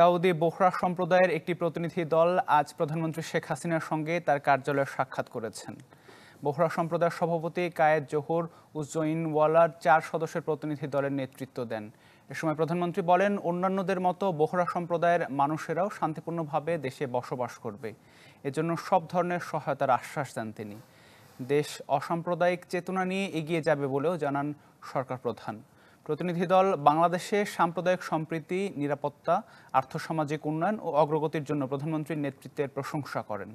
দাউদি বোহরা সম্প্রদায়ের একটি প্রতিনিধি দল আজ প্রধানমন্ত্রী শেখ হাসিনার সঙ্গে তার কার্যালয়ে সাক্ষাৎ করেছেন বোহরা সম্প্রদায়ের সভাপতি কায়েদ জোহর ওয়ালার চার সদস্যের প্রতিনিধি দলের নেতৃত্ব দেন এ সময় প্রধানমন্ত্রী বলেন অন্যান্যদের মতো বোহরা সম্প্রদায়ের মানুষেরাও শান্তিপূর্ণভাবে দেশে বসবাস করবে এজন্য সব ধরনের সহায়তার আশ্বাস দেন তিনি দেশ অসাম্প্রদায়িক চেতনা নিয়ে এগিয়ে যাবে বলেও জানান সরকার প্রধান প্রতিনিধি দল বাংলাদেশে সাম্প্রদায়িক সম্প্রীতি নিরাপত্তা আর্থসামাজিক উন্নয়ন ও অগ্রগতির জন্য প্রধানমন্ত্রীর নেতৃত্বের প্রশংসা করেন